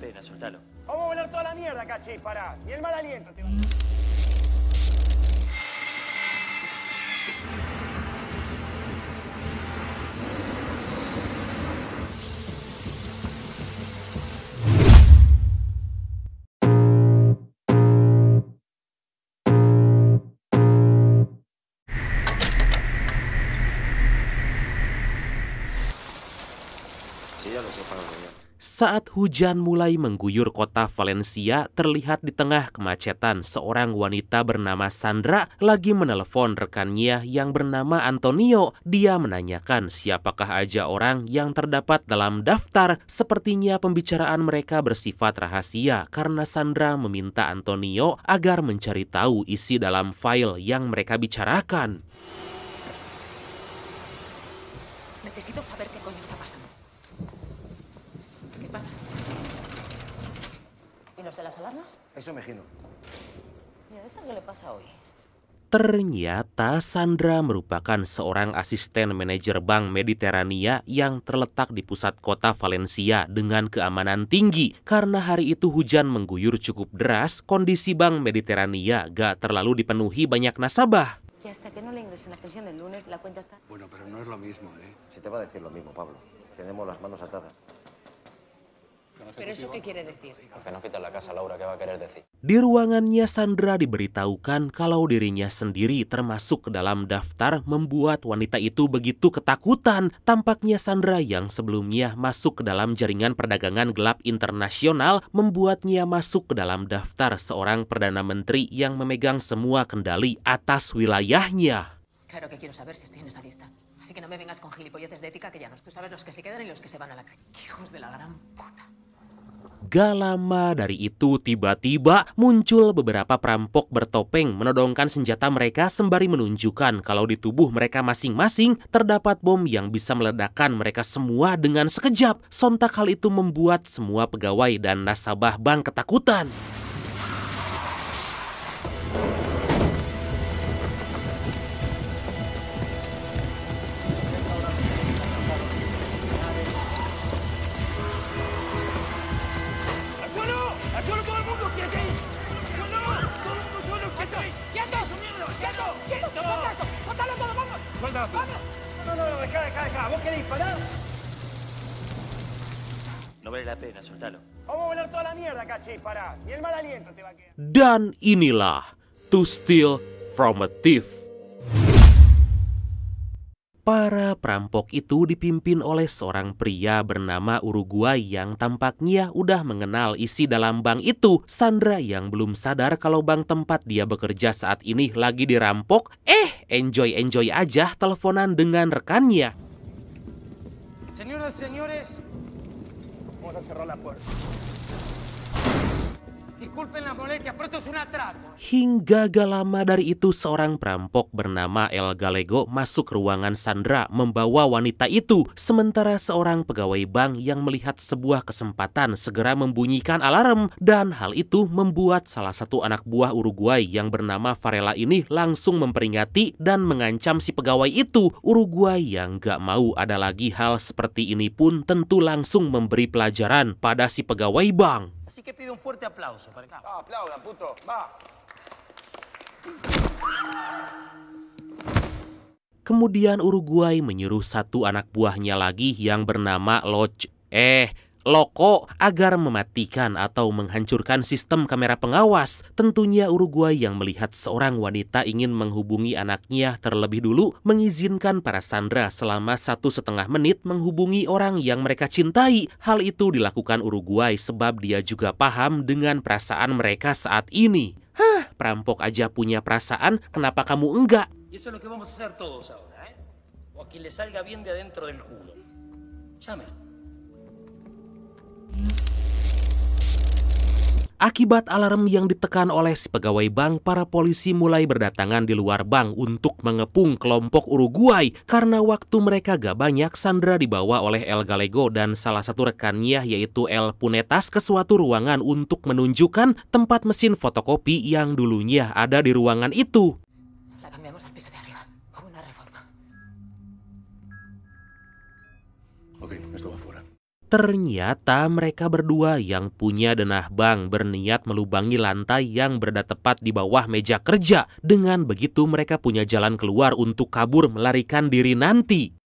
pena, soltalo. Vamos a volar toda la mierda acá, che, y Ni el mal aliento te va Saat hujan mulai mengguyur kota Valencia, terlihat di tengah kemacetan seorang wanita bernama Sandra lagi menelepon rekannya yang bernama Antonio. Dia menanyakan siapakah aja orang yang terdapat dalam daftar. Sepertinya pembicaraan mereka bersifat rahasia karena Sandra meminta Antonio agar mencari tahu isi dalam file yang mereka bicarakan. Eso me gino. Ya, ¿Qué le pasa hoy? Ternyata Sandra merupakan seorang asisten manajer Bank Mediterania yang terletak di pusat kota Valencia dengan keamanan tinggi. Karena hari itu hujan mengguyur cukup deras, kondisi Bank Mediterania gak terlalu dipenuhi banyak nasabah. Bueno, ¿Pero eso qué quiere decir? Porque la casa, Laura, ¿qué va a querer decir? Di ruangannya, Sandra diberitahukan kalau dirinya sendiri termasuk dalam daftar membuat wanita itu begitu ketakutan. Tampaknya Sandra yang sebelumnya masuk ke dalam jaringan perdagangan gelap internasional membuatnya masuk ke dalam daftar seorang Perdana Menteri yang memegang semua kendali atas wilayahnya. Claro que quiero saber si estoy en esa lista. Así que no me vengas con gilipolleces de ética que ya no. Tú sabes los que se quedan y los que se van a la calle. Hijos de la gran puta. Gak lama dari itu tiba-tiba muncul beberapa perampok bertopeng menodongkan senjata mereka sembari menunjukkan kalau di tubuh mereka masing-masing terdapat bom yang bisa meledakkan mereka semua dengan sekejap. Sontak hal itu membuat semua pegawai dan nasabah bank ketakutan. rápido. No, no, no, dejá, dejá, dejá. ¿Vos querés disparar? No vale la pena, soltalo. Vamos a volar toda la mierda acá si disparás. Ni el mal aliento te va a quedar. Dan inilah To Steal From a Thief. Para perampok itu dipimpin oleh seorang pria bernama Uruguay yang tampaknya udah mengenal isi dalam bank itu. Sandra yang belum sadar kalau bank tempat dia bekerja saat ini lagi dirampok, eh enjoy-enjoy aja teleponan dengan rekannya. Señoras, señores, vamos a cerrar la puerta. Hingga gak lama dari itu seorang perampok bernama El Galego masuk ruangan Sandra membawa wanita itu Sementara seorang pegawai bank yang melihat sebuah kesempatan segera membunyikan alarm Dan hal itu membuat salah satu anak buah Uruguay yang bernama Varela ini langsung memperingati dan mengancam si pegawai itu Uruguay yang gak mau ada lagi hal seperti ini pun tentu langsung memberi pelajaran pada si pegawai bank Así que pido un fuerte aplauso para acá. Ah, aplauda, puto. Va. Kemudian Uruguay menyuruh satu anak buahnya lagi yang bernama Lodge. Eh, loko agar mematikan atau menghancurkan sistem kamera pengawas. Tentunya Uruguay yang melihat seorang wanita ingin menghubungi anaknya terlebih dulu mengizinkan para Sandra selama satu setengah menit menghubungi orang yang mereka cintai. Hal itu dilakukan Uruguay sebab dia juga paham dengan perasaan mereka saat ini. Hah, perampok aja punya perasaan, kenapa kamu enggak? Eso es lo que vamos a hacer todos ahora, eh? O a quien le salga Akibat alarm yang ditekan oleh si pegawai bank, para polisi mulai berdatangan di luar bank untuk mengepung kelompok Uruguay karena waktu mereka gak banyak, Sandra dibawa oleh El Galego dan salah satu rekannya yaitu El Punetas ke suatu ruangan untuk menunjukkan tempat mesin fotokopi yang dulunya ada di ruangan itu. Oke, okay, esto Ternyata mereka berdua yang punya denah bank berniat melubangi lantai yang berada tepat di bawah meja kerja. Dengan begitu mereka punya jalan keluar untuk kabur melarikan diri nanti.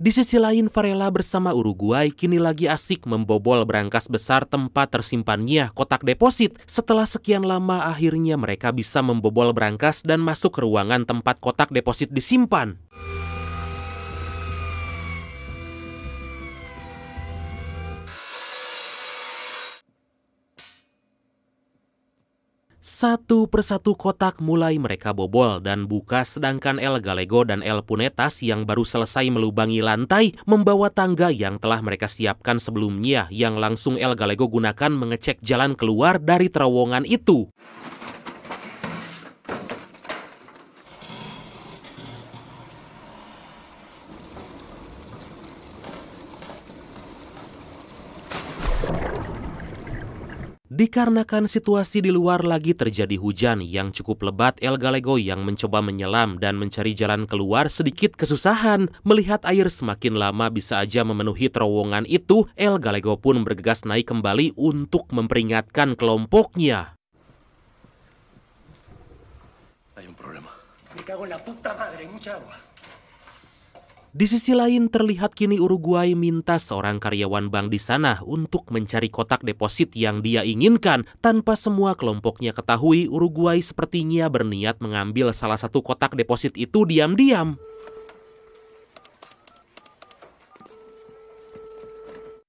Di sisi lain, Varela bersama Uruguay kini lagi asik membobol berangkas besar tempat tersimpannya kotak deposit. Setelah sekian lama, akhirnya mereka bisa membobol berangkas dan masuk ke ruangan tempat kotak deposit disimpan. Satu persatu kotak mulai mereka bobol dan buka sedangkan El Galego dan El Punetas yang baru selesai melubangi lantai membawa tangga yang telah mereka siapkan sebelumnya yang langsung El Galego gunakan mengecek jalan keluar dari terowongan itu. Dikarenakan situasi di luar lagi terjadi hujan yang cukup lebat, El Galego yang mencoba menyelam dan mencari jalan keluar sedikit kesusahan. Melihat air semakin lama bisa aja memenuhi terowongan itu, El Galego pun bergegas naik kembali untuk memperingatkan kelompoknya. Hay un problema. Me cago en la puta madre, mucha agua. Di sisi lain, terlihat kini Uruguay minta seorang karyawan bank di sana untuk mencari kotak deposit yang dia inginkan tanpa semua kelompoknya ketahui Uruguay sepertinya berniat mengambil salah satu kotak deposit itu diam-diam.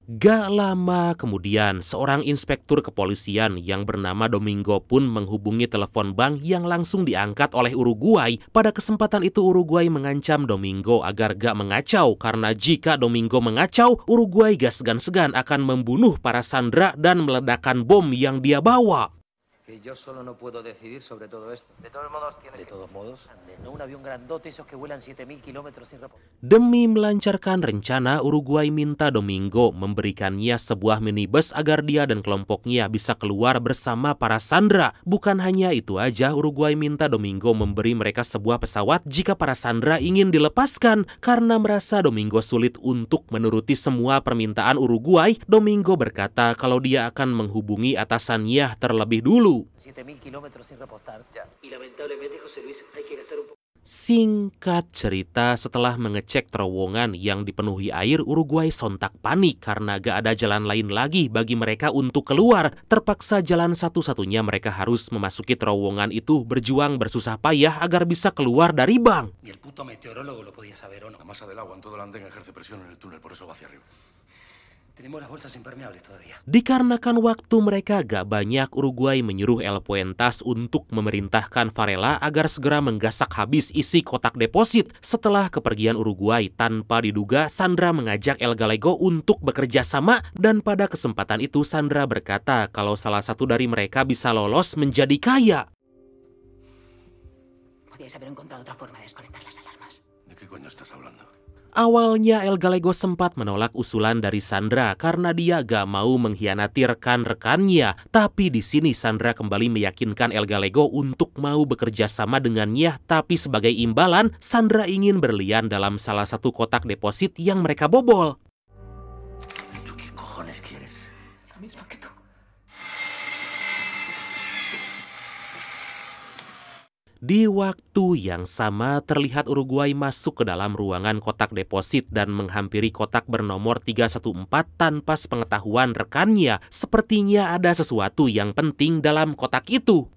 Gak lama kemudian, seorang inspektur kepolisian yang bernama Domingo pun menghubungi telepon bank yang langsung diangkat oleh Uruguay. Pada kesempatan itu Uruguay mengancam Domingo agar gak mengacau karena jika Domingo mengacau, Uruguay gak segan-segan akan membunuh para sandera dan meledakan bom yang dia bawa que yo solo no puedo decidir sobre todo esto. De todos modos, tiene De todos modos, no un avión grandote esos que vuelan 7000 kilómetros sin reposo. Demi melancarkan rencana, Uruguay minta Domingo memberikannya sebuah minibus agar dia dan kelompoknya bisa keluar bersama para sandra. Bukan hanya itu aja, Uruguay minta Domingo memberi mereka sebuah pesawat jika para sandra ingin dilepaskan karena merasa Domingo sulit untuk menuruti semua permintaan Uruguay. Domingo berkata kalau dia akan menghubungi atasannya terlebih dulu. Ya. Singkat cerita, setelah mengecek terowongan yang dipenuhi air, Uruguay sontak panik karena gak ada jalan lain lagi bagi mereka untuk keluar. Terpaksa jalan satu-satunya mereka harus memasuki terowongan itu berjuang bersusah payah agar bisa keluar dari bank. Dikarenakan waktu mereka gak banyak, Uruguay menyuruh El Puentes untuk memerintahkan Varela agar segera menggasak habis isi kotak deposit. Setelah kepergian Uruguay, tanpa diduga, Sandra mengajak El Gallego untuk bekerja sama dan pada kesempatan itu Sandra berkata kalau salah satu dari mereka bisa lolos menjadi kaya. Podrías haber encontrado otra forma de desconectar las alarmas. ¿De qué coño estás hablando? Awalnya El Gallego sempat menolak usulan dari Sandra karena dia gak mau mengkhianati rekan-rekannya. Tapi di sini Sandra kembali meyakinkan El Gallego untuk mau bekerja sama dengannya. Tapi sebagai imbalan, Sandra ingin berlian dalam salah satu kotak deposit yang mereka bobol. Di waktu yang sama terlihat Uruguay masuk ke dalam ruangan kotak deposit dan menghampiri kotak bernomor 314 tanpa sepengetahuan rekannya. Sepertinya ada sesuatu yang penting dalam kotak itu.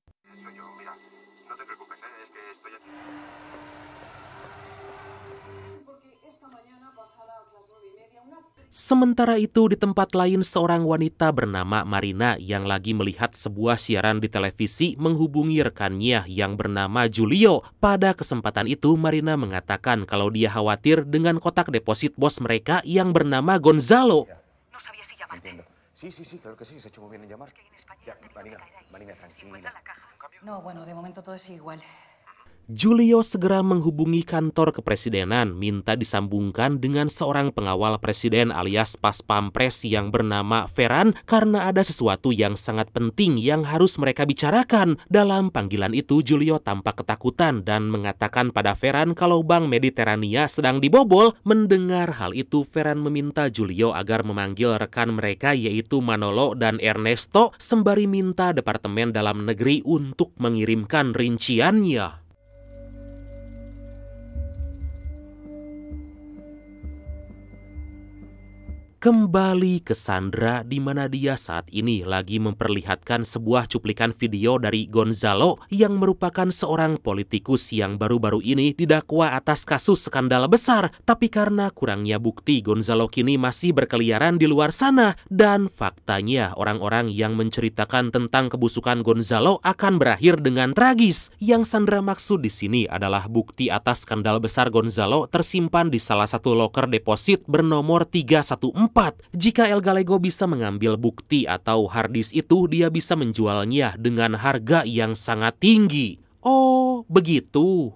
Sementara itu, di tempat lain seorang wanita bernama Marina yang lagi melihat sebuah siaran di televisi menghubungi rekannya yang bernama Julio. Pada kesempatan itu, Marina mengatakan kalau dia khawatir dengan kotak deposit bos mereka yang bernama Gonzalo. No, bueno, de momento todo es igual. Julio segera menghubungi kantor kepresidenan minta disambungkan dengan seorang pengawal presiden alias pas pampres yang bernama Ferran karena ada sesuatu yang sangat penting yang harus mereka bicarakan. Dalam panggilan itu Julio tampak ketakutan dan mengatakan pada Ferran kalau Bank Mediterania sedang dibobol. Mendengar hal itu Ferran meminta Julio agar memanggil rekan mereka yaitu Manolo dan Ernesto sembari minta Departemen Dalam Negeri untuk mengirimkan rinciannya. kembali ke Sandra di mana dia saat ini lagi memperlihatkan sebuah cuplikan video dari Gonzalo yang merupakan seorang politikus yang baru-baru ini didakwa atas kasus skandal besar tapi karena kurangnya bukti Gonzalo kini masih berkeliaran di luar sana dan faktanya orang-orang yang menceritakan tentang kebusukan Gonzalo akan berakhir dengan tragis yang Sandra maksud di sini adalah bukti atas skandal besar Gonzalo tersimpan di salah satu loker deposit bernomor 314 tepat. Jika El Galego bisa mengambil bukti atau hardis itu, dia bisa menjualnya dengan harga yang sangat tinggi. Oh, begitu.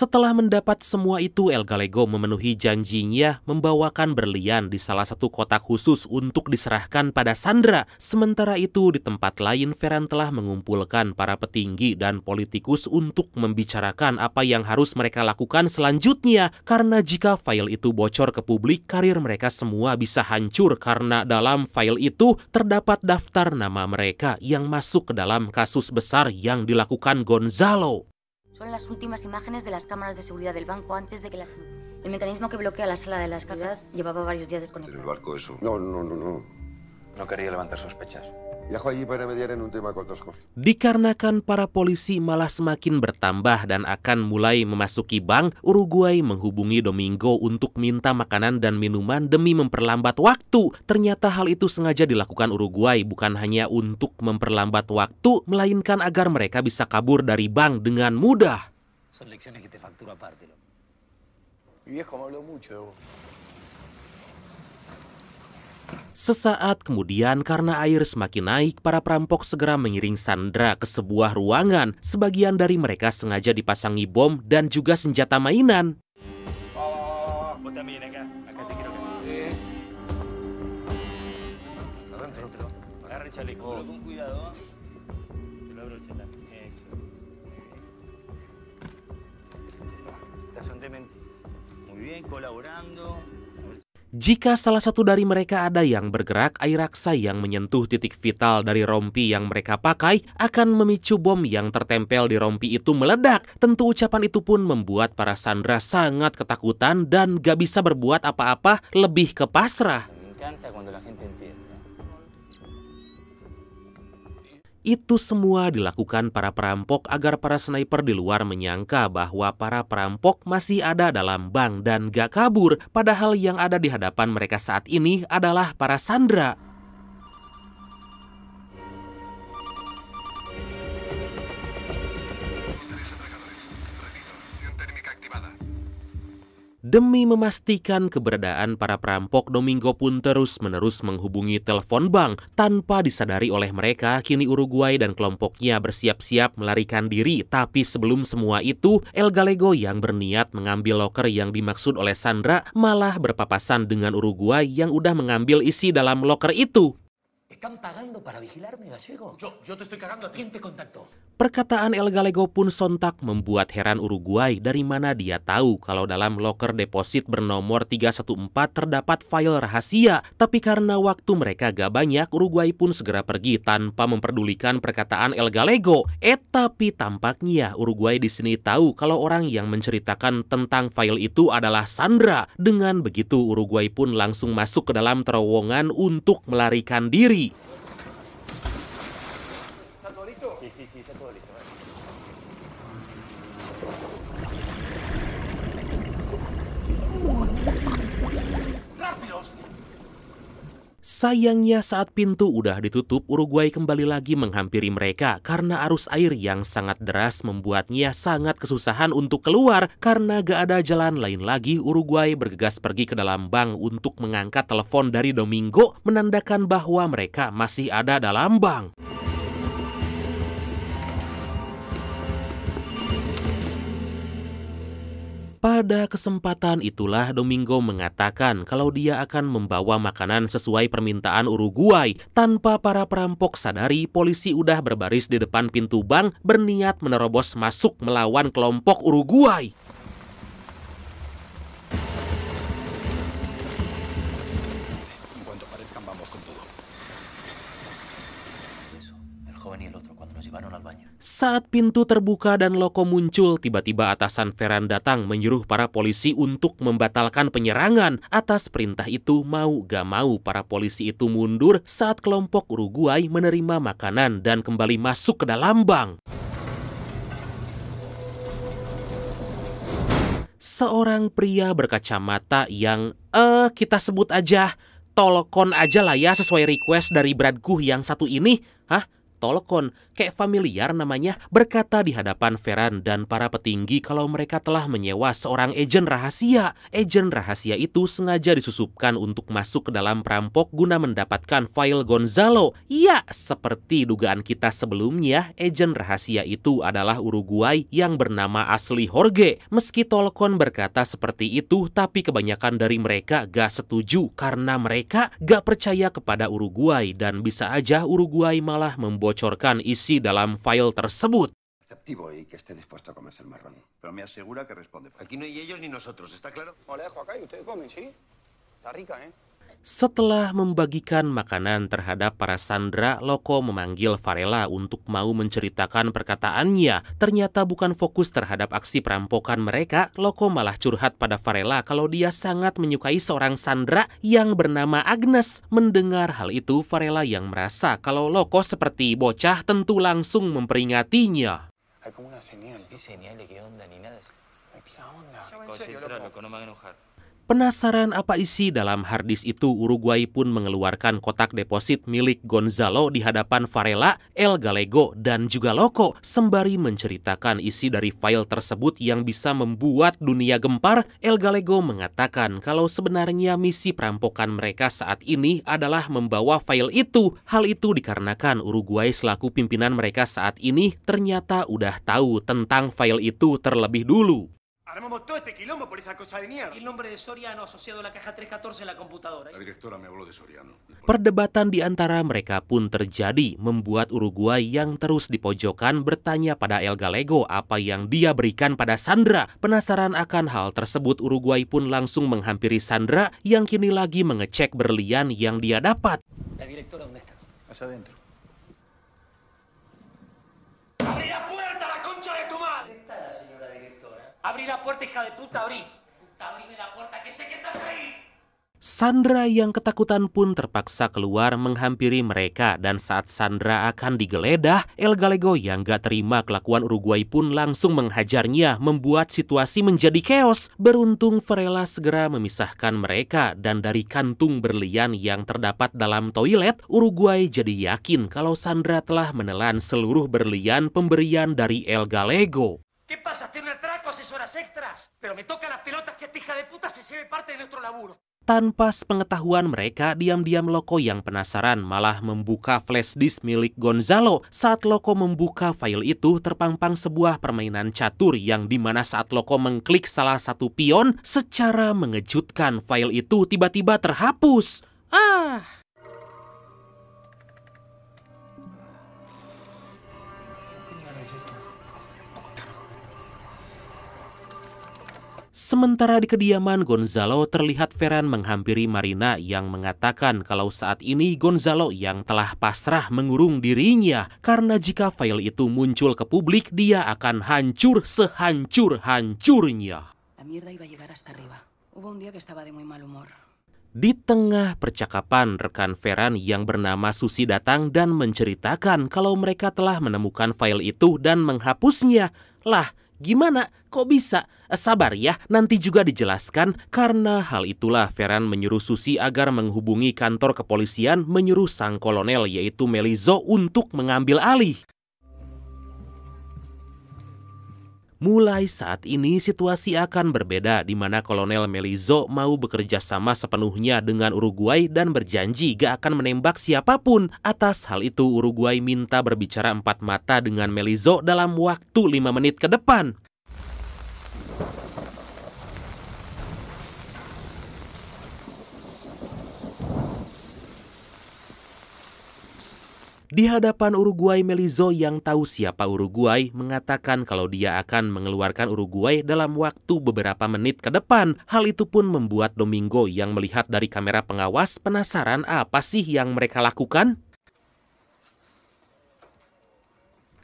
Setelah mendapat semua itu, El Gallego memenuhi janjinya membawakan berlian di salah satu kotak khusus untuk diserahkan pada Sandra. Sementara itu, di tempat lain, Ferran telah mengumpulkan para petinggi dan politikus untuk membicarakan apa yang harus mereka lakukan selanjutnya. Karena jika file itu bocor ke publik, karir mereka semua bisa hancur karena dalam file itu terdapat daftar nama mereka yang masuk ke dalam kasus besar yang dilakukan Gonzalo. Son las últimas imágenes de las cámaras de seguridad del banco antes de que las... El mecanismo que bloquea la sala de la escalera llevaba varios días desconectado. el barco eso? No, no, no, no. No quería levantar sospechas. Dikarenakan para polisi malah semakin bertambah dan akan mulai memasuki bank, Uruguay menghubungi Domingo untuk minta makanan dan minuman demi memperlambat waktu. Ternyata hal itu sengaja dilakukan Uruguay bukan hanya untuk memperlambat waktu, melainkan agar mereka bisa kabur dari bank dengan mudah. Sesaat kemudian karena air semakin naik, para perampok segera mengiring Sandra ke sebuah ruangan. Sebagian dari mereka sengaja dipasangi bom dan juga senjata mainan. Oh. Jika salah satu dari mereka ada yang bergerak, air raksa yang menyentuh titik vital dari rompi yang mereka pakai akan memicu bom yang tertempel di rompi itu meledak. Tentu ucapan itu pun membuat para Sandra sangat ketakutan dan gak bisa berbuat apa-apa lebih ke pasrah. Kan Itu semua dilakukan para perampok agar para sniper di luar menyangka bahwa para perampok masih ada dalam bank dan gak kabur, padahal yang ada di hadapan mereka saat ini adalah para sandra. Demi memastikan keberadaan para perampok, Domingo pun terus-menerus menghubungi telepon bank tanpa disadari oleh mereka. Kini Uruguay dan kelompoknya bersiap-siap melarikan diri, tapi sebelum semua itu, El Gallego yang berniat mengambil loker yang dimaksud oleh Sandra malah berpapasan dengan Uruguay yang udah mengambil isi dalam loker itu están pagando para vigilarme, gallego. Yo, yo te estoy cagando ¿Quién te contactó? Perkataan El Gallego pun sontak membuat heran Uruguay dari mana dia tahu kalau dalam loker deposit bernomor 314 terdapat file rahasia. Tapi karena waktu mereka gak banyak, Uruguay pun segera pergi tanpa memperdulikan perkataan El Gallego. Eh tapi tampaknya Uruguay di sini tahu kalau orang yang menceritakan tentang file itu adalah Sandra. Dengan begitu Uruguay pun langsung masuk ke dalam terowongan untuk melarikan diri. الدولي Sayangnya saat pintu udah ditutup, Uruguay kembali lagi menghampiri mereka karena arus air yang sangat deras membuatnya sangat kesusahan untuk keluar karena gak ada jalan lain lagi. Uruguay bergegas pergi ke dalam bank untuk mengangkat telepon dari Domingo menandakan bahwa mereka masih ada dalam bank. Pada kesempatan itulah Domingo mengatakan kalau dia akan membawa makanan sesuai permintaan Uruguay. Tanpa para perampok sadari, polisi udah berbaris di depan pintu bank berniat menerobos masuk melawan kelompok Uruguay. Saat pintu terbuka dan Loko muncul, tiba-tiba atasan Ferran datang menyuruh para polisi untuk membatalkan penyerangan. Atas perintah itu, mau gak mau para polisi itu mundur saat kelompok Uruguay menerima makanan dan kembali masuk ke dalam bank. Seorang pria berkacamata yang, eh, kita sebut aja, tolokon aja lah ya sesuai request dari Bradguh yang satu ini. Hah? Tolkon, kayak familiar namanya, berkata di hadapan Veran dan para petinggi kalau mereka telah menyewa seorang agen rahasia. Agen rahasia itu sengaja disusupkan untuk masuk ke dalam perampok guna mendapatkan file Gonzalo. Ya, seperti dugaan kita sebelumnya, agen rahasia itu adalah Uruguay yang bernama asli Jorge. Meski Tolkon berkata seperti itu, tapi kebanyakan dari mereka gak setuju karena mereka gak percaya kepada Uruguay dan bisa aja Uruguay malah membuat membocorkan isi dalam file tersebut. Pero me asegura que responde. Aquí no hay ellos ni nosotros, ¿está claro? Hola, Joaquín, ¿ustedes comen, ¿sí? Está rica, ¿eh? Setelah membagikan makanan terhadap para sandra, Loko memanggil Varela untuk mau menceritakan perkataannya. Ternyata bukan fokus terhadap aksi perampokan mereka, Loko malah curhat pada Varela kalau dia sangat menyukai seorang sandra yang bernama Agnes. Mendengar hal itu, Varela yang merasa kalau Loko seperti bocah tentu langsung memperingatinya. Hay como una señal. ¿Qué onda? Ni nada. onda. que no me enojar. Penasaran apa isi dalam harddisk itu, Uruguay pun mengeluarkan kotak deposit milik Gonzalo di hadapan Varela, El Gallego, dan juga Loco, sembari menceritakan isi dari file tersebut yang bisa membuat dunia gempar. El Gallego mengatakan kalau sebenarnya misi perampokan mereka saat ini adalah membawa file itu. Hal itu dikarenakan Uruguay selaku pimpinan mereka saat ini ternyata udah tahu tentang file itu terlebih dulu. Armamos todo este quilombo por esa cosa de mierda. Y El nombre de Soriano asociado a la caja 314 en la computadora. ¿eh? La directora me habló de Soriano. Perdebatan di antara mereka pun terjadi, membuat Uruguay yang terus dipojokan bertanya pada El Galego apa yang dia berikan pada Sandra. Penasaran akan hal tersebut, Uruguay pun langsung menghampiri Sandra yang kini lagi mengecek berlian yang dia dapat. La directora, ¿dónde está? Allá adentro. Abrí la puerta, hija de puta, abrí. Puta, abríme la puerta, que sé que estás ahí. Sandra yang ketakutan pun terpaksa keluar menghampiri mereka dan saat Sandra akan digeledah, El Gallego yang gak terima kelakuan Uruguay pun langsung menghajarnya membuat situasi menjadi keos. Beruntung Varela segera memisahkan mereka dan dari kantung berlian yang terdapat dalam toilet, Uruguay jadi yakin kalau Sandra telah menelan seluruh berlian pemberian dari El Gallego. ¿Qué pasa? Tiene un atraco, horas extras. Pero me toca las pelotas que esta de puta se lleve parte de nuestro laburo. Tanpa sepengetahuan mereka, diam-diam Loko yang penasaran malah membuka flash disk milik Gonzalo. Saat Loko membuka file itu, terpampang sebuah permainan catur yang dimana saat Loko mengklik salah satu pion, secara mengejutkan file itu tiba-tiba terhapus. Ah! Sementara di kediaman Gonzalo terlihat Ferran menghampiri Marina yang mengatakan kalau saat ini Gonzalo yang telah pasrah mengurung dirinya karena jika file itu muncul ke publik dia akan hancur sehancur-hancurnya. Di tengah percakapan, rekan Ferran yang bernama Susi datang dan menceritakan kalau mereka telah menemukan file itu dan menghapusnya. Lah, gimana? Kok bisa? Eh, sabar ya, nanti juga dijelaskan karena hal itulah Veran menyuruh Susi agar menghubungi kantor kepolisian menyuruh sang kolonel yaitu Melizo untuk mengambil alih. Mulai saat ini situasi akan berbeda di mana Kolonel Melizo mau bekerja sama sepenuhnya dengan Uruguay dan berjanji gak akan menembak siapapun. Atas hal itu Uruguay minta berbicara empat mata dengan Melizo dalam waktu lima menit ke depan. Di hadapan Uruguay, Melizo yang tahu siapa Uruguay mengatakan kalau dia akan mengeluarkan Uruguay dalam waktu beberapa menit ke depan. Hal itu pun membuat Domingo yang melihat dari kamera pengawas penasaran apa sih yang mereka lakukan.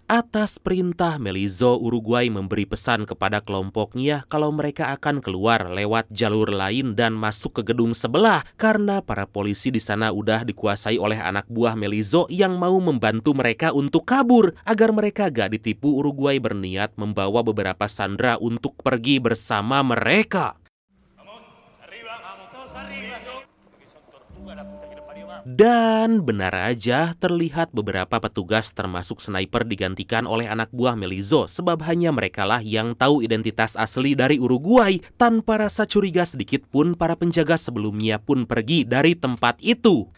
Atas perintah Melizo, Uruguay memberi pesan kepada kelompoknya kalau mereka akan keluar lewat jalur lain dan masuk ke gedung sebelah karena para polisi di sana udah dikuasai oleh anak buah Melizo yang mau membantu mereka untuk kabur agar mereka gak ditipu Uruguay berniat membawa beberapa sandera untuk pergi bersama mereka. Dan benar aja terlihat beberapa petugas termasuk sniper digantikan oleh anak buah Melizo sebab hanya merekalah yang tahu identitas asli dari Uruguay tanpa rasa curiga sedikit pun para penjaga sebelumnya pun pergi dari tempat itu.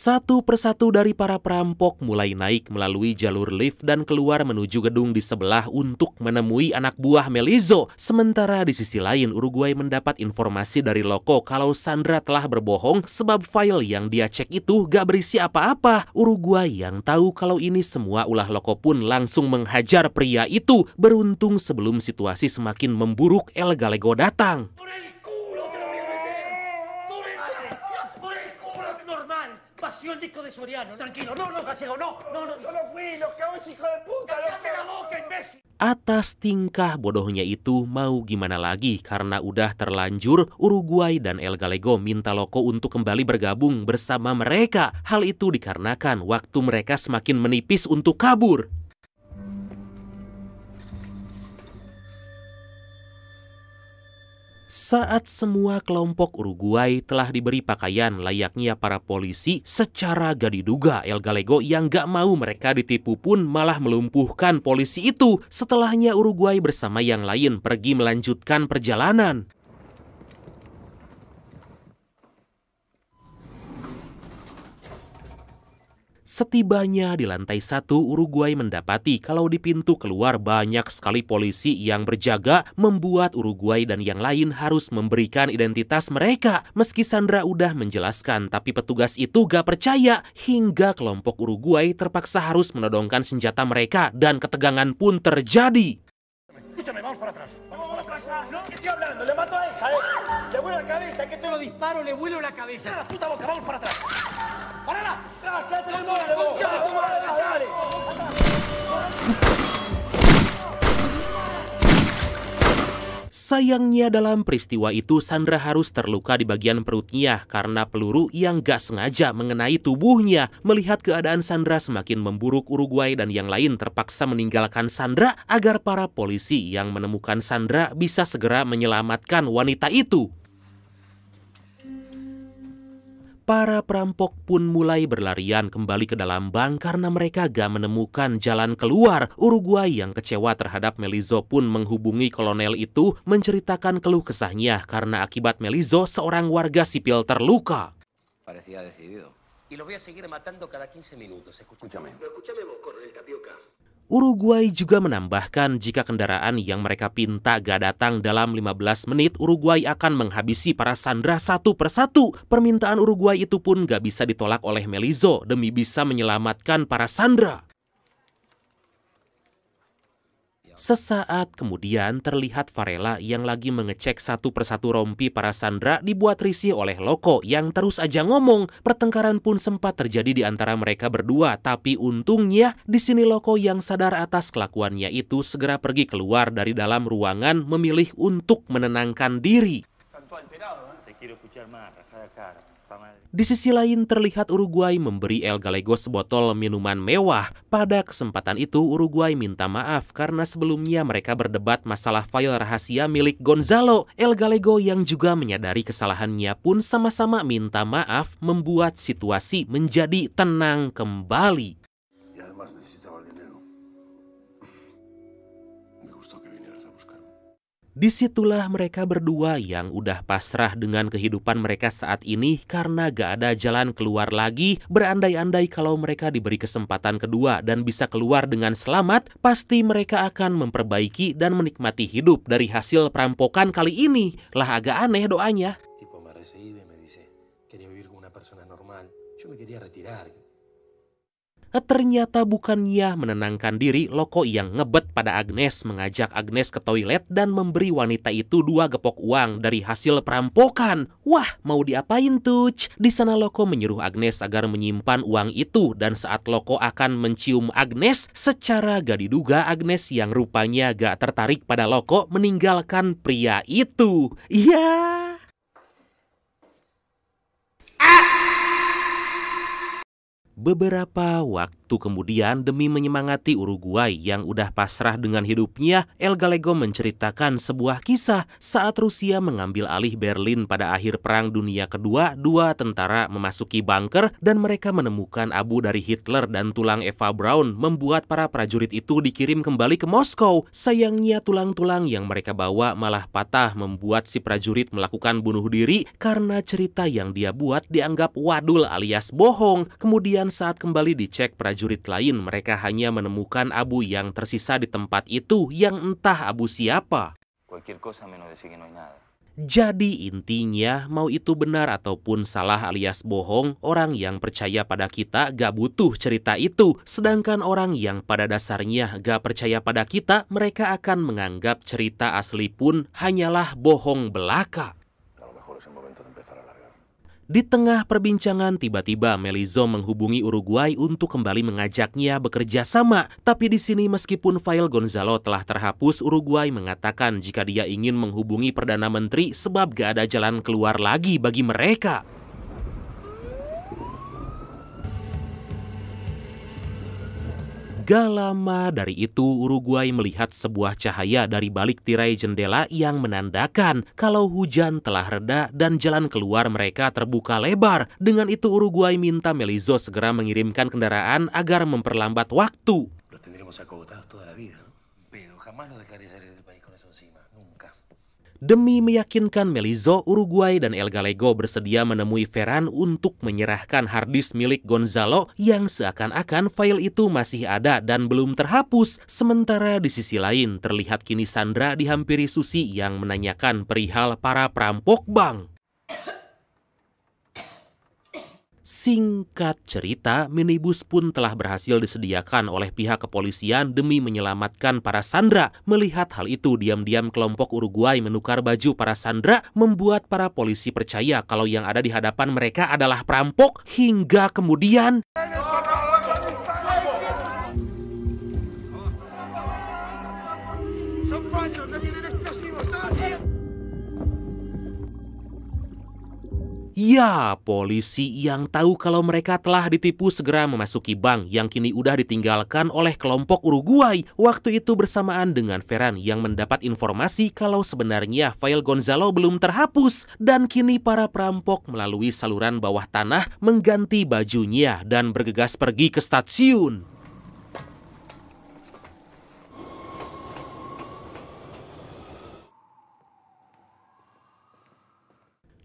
Satu persatu dari para perampok mulai naik melalui jalur lift dan keluar menuju gedung di sebelah untuk menemui anak buah Melizo. Sementara di sisi lain, Uruguay mendapat informasi dari Loko kalau Sandra telah berbohong sebab file yang dia cek itu gak berisi apa-apa. Uruguay yang tahu kalau ini semua ulah Loko pun langsung menghajar pria itu. Beruntung sebelum situasi semakin memburuk, El Gallego datang. el disco de Soriano. Tranquilo, no, no, Gallego, no, no, no. Yo no fui, los cabos, hijo de puta. Cállate la boca, imbécil. Atas tingkah bodohnya itu mau gimana lagi karena udah terlanjur Uruguay dan El Gallego minta Loko untuk kembali bergabung bersama mereka. Hal itu dikarenakan waktu mereka semakin menipis untuk kabur. saat semua kelompok Uruguay telah diberi pakaian layaknya para polisi secara gak diduga El Gallego yang gak mau mereka ditipu pun malah melumpuhkan polisi itu setelahnya Uruguay bersama yang lain pergi melanjutkan perjalanan. Setibanya di lantai satu, Uruguay mendapati kalau di pintu keluar banyak sekali polisi yang berjaga membuat Uruguay dan yang lain harus memberikan identitas mereka. Meski Sandra udah menjelaskan, tapi petugas itu gak percaya hingga kelompok Uruguay terpaksa harus menodongkan senjata mereka dan ketegangan pun terjadi. Sayangnya dalam peristiwa itu Sandra harus terluka di bagian perutnya karena peluru yang gak sengaja mengenai tubuhnya. Melihat keadaan Sandra semakin memburuk Uruguay dan yang lain terpaksa meninggalkan Sandra agar para polisi yang menemukan Sandra bisa segera menyelamatkan wanita itu. Para perampok pun mulai berlarian kembali ke dalam bank karena mereka gak menemukan jalan keluar. Uruguay yang kecewa terhadap Melizo pun menghubungi kolonel itu menceritakan keluh kesahnya karena akibat Melizo seorang warga sipil terluka. Parecía decidido. Y lo voy a seguir matando cada 15 minutos, escúchame. Escúchame coronel Tapioca. Uruguay juga menambahkan jika kendaraan yang mereka pinta gak datang dalam 15 menit, Uruguay akan menghabisi para sandra satu persatu. Permintaan Uruguay itu pun gak bisa ditolak oleh Melizo demi bisa menyelamatkan para sandra. Sesaat kemudian terlihat Varela yang lagi mengecek satu persatu rompi para sandra dibuat risih oleh Loko yang terus aja ngomong. Pertengkaran pun sempat terjadi di antara mereka berdua, tapi untungnya di sini Loko yang sadar atas kelakuannya itu segera pergi keluar dari dalam ruangan memilih untuk menenangkan diri. Di sisi lain terlihat Uruguay memberi El Gallego sebotol minuman mewah. Pada kesempatan itu Uruguay minta maaf karena sebelumnya mereka berdebat masalah file rahasia milik Gonzalo. El Gallego yang juga menyadari kesalahannya pun sama-sama minta maaf membuat situasi menjadi tenang kembali. Disitulah mereka berdua yang udah pasrah dengan kehidupan mereka saat ini karena gak ada jalan keluar lagi. Berandai-andai kalau mereka diberi kesempatan kedua dan bisa keluar dengan selamat, pasti mereka akan memperbaiki dan menikmati hidup dari hasil perampokan kali ini. Lah agak aneh doanya. Tipo me recibe, me dice, Eh, ternyata bukan ia menenangkan diri Loko yang ngebet pada Agnes mengajak Agnes ke toilet dan memberi wanita itu dua gepok uang dari hasil perampokan. Wah, mau diapain tuh? Di sana Loko menyuruh Agnes agar menyimpan uang itu dan saat Loko akan mencium Agnes, secara gak diduga Agnes yang rupanya gak tertarik pada Loko meninggalkan pria itu. Iya. Yeah. Ah! Beberapa waktu kemudian, demi menyemangati Uruguay yang udah pasrah dengan hidupnya, El Gallego menceritakan sebuah kisah saat Rusia mengambil alih Berlin pada akhir Perang Dunia Kedua. Dua tentara memasuki bunker dan mereka menemukan abu dari Hitler dan tulang Eva Braun membuat para prajurit itu dikirim kembali ke Moskow. Sayangnya tulang-tulang yang mereka bawa malah patah membuat si prajurit melakukan bunuh diri karena cerita yang dia buat dianggap wadul alias bohong. Kemudian saat kembali dicek prajurit lain mereka hanya menemukan abu yang tersisa di tempat itu yang entah abu siapa. Jadi intinya, mau itu benar ataupun salah alias bohong, orang yang percaya pada kita gak butuh cerita itu. Sedangkan orang yang pada dasarnya gak percaya pada kita, mereka akan menganggap cerita asli pun hanyalah bohong belaka. Di tengah perbincangan, tiba-tiba Melizo menghubungi Uruguay untuk kembali mengajaknya bekerja sama. Tapi di sini meskipun file Gonzalo telah terhapus, Uruguay mengatakan jika dia ingin menghubungi Perdana Menteri sebab gak ada jalan keluar lagi bagi mereka. Gak lama dari itu, Uruguay melihat sebuah cahaya dari balik tirai jendela yang menandakan kalau hujan telah reda dan jalan keluar mereka terbuka lebar. Dengan itu, Uruguay minta Melizo segera mengirimkan kendaraan agar memperlambat waktu demi meyakinkan Melizo Uruguay dan El Gallego bersedia menemui Ferran untuk menyerahkan harddisk milik Gonzalo yang seakan-akan file itu masih ada dan belum terhapus. Sementara di sisi lain terlihat kini Sandra dihampiri Susi yang menanyakan perihal para perampok bank. Singkat cerita, minibus pun telah berhasil disediakan oleh pihak kepolisian demi menyelamatkan para sandra. Melihat hal itu, diam-diam kelompok Uruguay menukar baju para sandra membuat para polisi percaya kalau yang ada di hadapan mereka adalah perampok hingga kemudian... Ya, polisi yang tahu kalau mereka telah ditipu segera memasuki bank yang kini udah ditinggalkan oleh kelompok Uruguay waktu itu bersamaan dengan Ferran yang mendapat informasi kalau sebenarnya file Gonzalo belum terhapus dan kini para perampok melalui saluran bawah tanah mengganti bajunya dan bergegas pergi ke stasiun.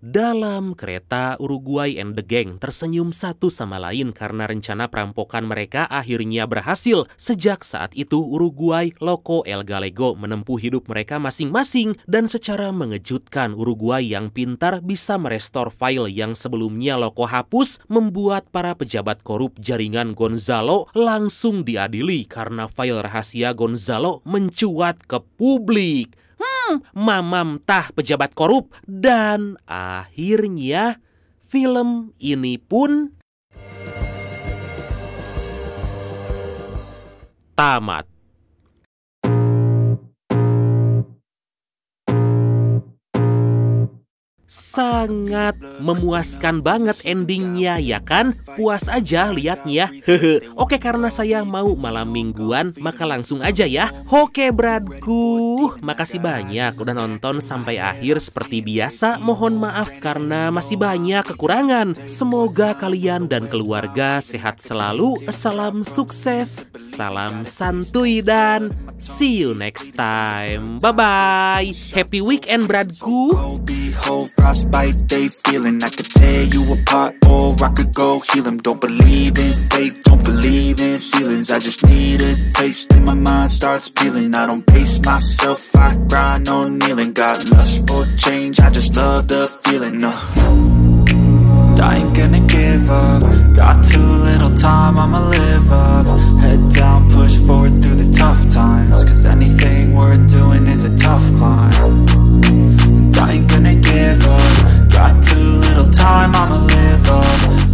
Dalam kereta, Uruguay and the Gang tersenyum satu sama lain karena rencana perampokan mereka akhirnya berhasil. Sejak saat itu, Uruguay, Loco, El Gallego menempuh hidup mereka masing-masing dan secara mengejutkan Uruguay yang pintar bisa merestor file yang sebelumnya Loco hapus membuat para pejabat korup jaringan Gonzalo langsung diadili karena file rahasia Gonzalo mencuat ke publik. Mamam Tah pejabat korup dan akhirnya film ini pun tamat. sangat memuaskan banget endingnya ya kan? Puas aja liatnya. Hehe. Oke karena saya mau malam mingguan maka langsung aja ya. Oke Bradku, makasih banyak udah nonton sampai akhir seperti biasa. Mohon maaf karena masih banyak kekurangan. Semoga kalian dan keluarga sehat selalu. Salam sukses, salam santuy dan see you next time. Bye bye. Happy weekend Bradku. hole, frostbite, they feeling I could tear you apart or I could go heal them Don't believe in fake, don't believe in ceilings I just need a taste and my mind starts peeling I don't pace myself, I grind on kneeling Got lust for change, I just love the feeling uh. I ain't gonna give up Got too little time, I'ma live up Head down, push forward through the tough times Cause anything worth doing is a tough climb I ain't gonna give up Got too little time, I'ma live up